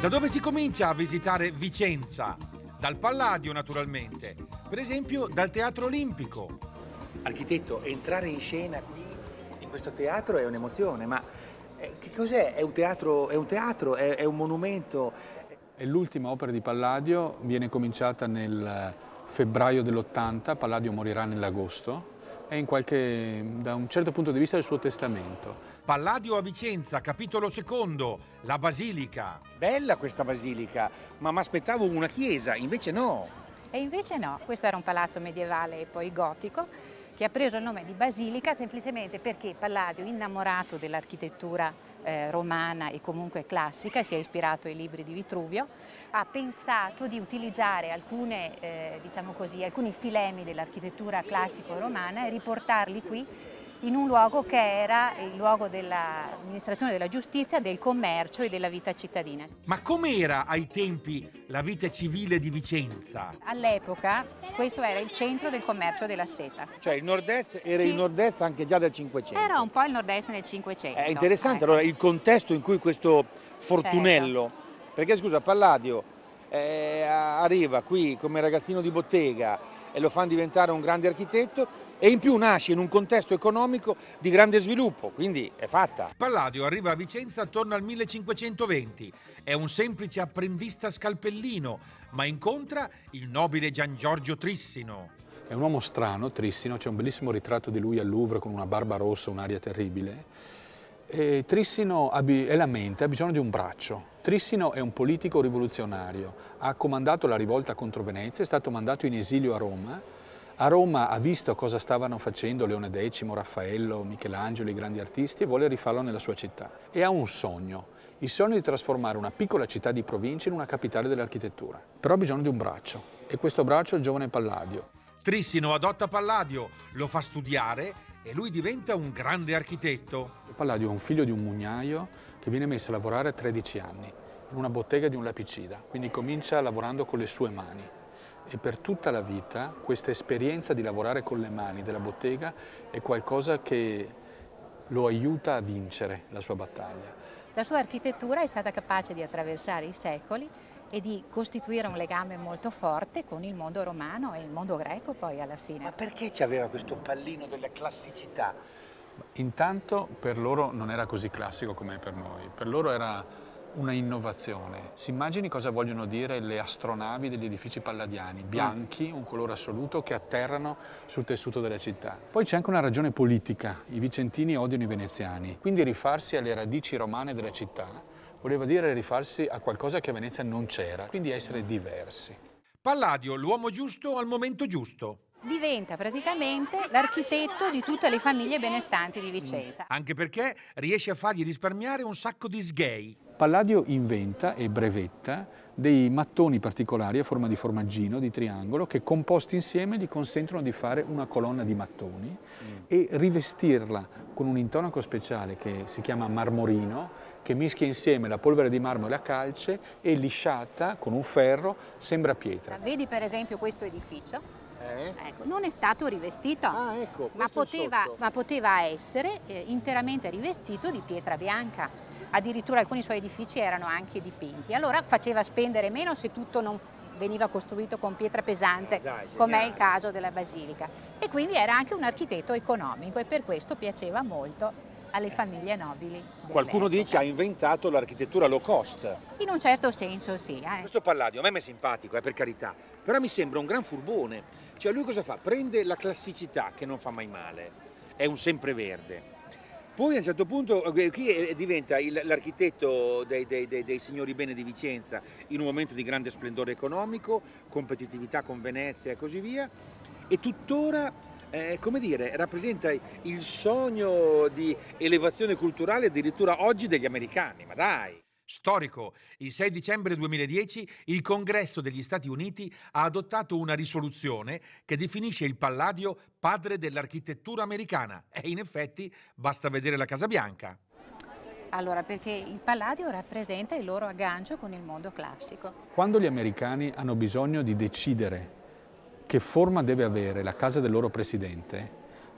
Da dove si comincia a visitare Vicenza? Dal Palladio naturalmente, per esempio dal Teatro Olimpico. Architetto, entrare in scena qui, in questo teatro, è un'emozione, ma eh, che cos'è? È un teatro, è un, teatro, è, è un monumento? È l'ultima opera di Palladio, viene cominciata nel eh, febbraio dell'80, Palladio morirà nell'agosto, è in qualche, da un certo punto di vista il suo testamento Palladio a Vicenza, capitolo secondo, la basilica. Bella questa basilica, ma mi aspettavo una chiesa, invece no. E invece no, questo era un palazzo medievale e poi gotico che ha preso il nome di basilica semplicemente perché Palladio, innamorato dell'architettura eh, romana e comunque classica, si è ispirato ai libri di Vitruvio, ha pensato di utilizzare alcune, eh, diciamo così, alcuni stilemi dell'architettura classico-romana e riportarli qui in un luogo che era il luogo dell'amministrazione della giustizia, del commercio e della vita cittadina. Ma com'era ai tempi la vita civile di Vicenza? All'epoca questo era il centro del commercio della seta. Cioè il nord-est era sì. il nord-est anche già del 500. Era un po' il nord-est nel 500. È interessante eh. allora il contesto in cui questo certo. fortunello, certo. perché scusa Palladio eh, arriva qui come ragazzino di bottega e lo fa diventare un grande architetto e in più nasce in un contesto economico di grande sviluppo, quindi è fatta. Palladio arriva a Vicenza attorno al 1520, è un semplice apprendista scalpellino, ma incontra il nobile Gian Giorgio Trissino. È un uomo strano, Trissino, c'è un bellissimo ritratto di lui al Louvre con una barba rossa, un'aria terribile. E Trissino è la mente, ha bisogno di un braccio Trissino è un politico rivoluzionario, ha comandato la rivolta contro Venezia, è stato mandato in esilio a Roma, a Roma ha visto cosa stavano facendo Leone X, Raffaello, Michelangelo, i grandi artisti e vuole rifarlo nella sua città. E ha un sogno, il sogno di trasformare una piccola città di provincia in una capitale dell'architettura. Però ha bisogno di un braccio e questo braccio è il giovane Palladio. Trissino adotta Palladio, lo fa studiare e lui diventa un grande architetto. Palladio è un figlio di un mugnaio che viene messa a lavorare a 13 anni in una bottega di un lapicida, quindi comincia lavorando con le sue mani e per tutta la vita questa esperienza di lavorare con le mani della bottega è qualcosa che lo aiuta a vincere la sua battaglia. La sua architettura è stata capace di attraversare i secoli e di costituire un legame molto forte con il mondo romano e il mondo greco poi alla fine. Ma perché ci aveva questo pallino della classicità? Intanto per loro non era così classico come per noi, per loro era una innovazione. Si immagini cosa vogliono dire le astronavi degli edifici palladiani, bianchi, mm. un colore assoluto, che atterrano sul tessuto della città. Poi c'è anche una ragione politica, i vicentini odiano i veneziani, quindi rifarsi alle radici romane della città voleva dire rifarsi a qualcosa che a Venezia non c'era, quindi essere diversi. Palladio, l'uomo giusto al momento giusto diventa praticamente l'architetto di tutte le famiglie benestanti di Vicenza. Mm. Anche perché riesce a fargli risparmiare un sacco di sghei. Palladio inventa e brevetta dei mattoni particolari a forma di formaggino, di triangolo, che composti insieme gli consentono di fare una colonna di mattoni mm. e rivestirla con un intonaco speciale che si chiama marmorino, che mischia insieme la polvere di marmo e la calce e lisciata con un ferro sembra pietra. Vedi per esempio questo edificio? Eh? Ecco, non è stato rivestito, ah, ecco, ma, poteva, ma, poteva, essere eh, interamente rivestito di pietra bianca. Addirittura alcuni suoi edifici erano anche dipinti. Allora faceva spendere meno se tutto non veniva costruito con pietra pesante, eh, come è il caso della basilica. E quindi era anche un architetto economico e per questo piaceva molto alle famiglie nobili. Qualcuno dice ha ecco. inventato l'architettura low cost. In un certo senso sì. Eh. Questo Palladio a me è simpatico, eh, per carità, però mi sembra un gran furbone. Cioè lui cosa fa? Prende la classicità che non fa mai male, è un sempreverde. Poi a un certo punto qui eh, eh, diventa l'architetto dei, dei, dei, dei, signori bene di Vicenza in un momento di grande splendore economico, competitività con Venezia e così via, e tuttora eh, come dire, rappresenta il sogno di elevazione culturale addirittura oggi degli americani, ma dai! Storico, il 6 dicembre 2010 il Congresso degli Stati Uniti ha adottato una risoluzione che definisce il Palladio padre dell'architettura americana e in effetti basta vedere la Casa Bianca. Allora, perché il Palladio rappresenta il loro aggancio con il mondo classico. Quando gli americani hanno bisogno di decidere che forma deve avere la casa del loro presidente,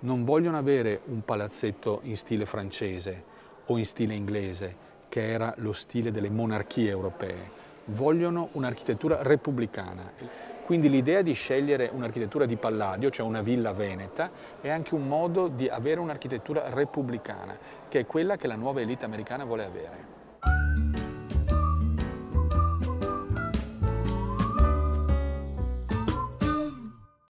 non vogliono avere un palazzetto in stile francese o in stile inglese, che era lo stile delle monarchie europee, vogliono un'architettura repubblicana. Quindi l'idea di scegliere un'architettura di Palladio, cioè una villa veneta, è anche un modo di avere un'architettura repubblicana, che è quella che la nuova elite americana vuole avere.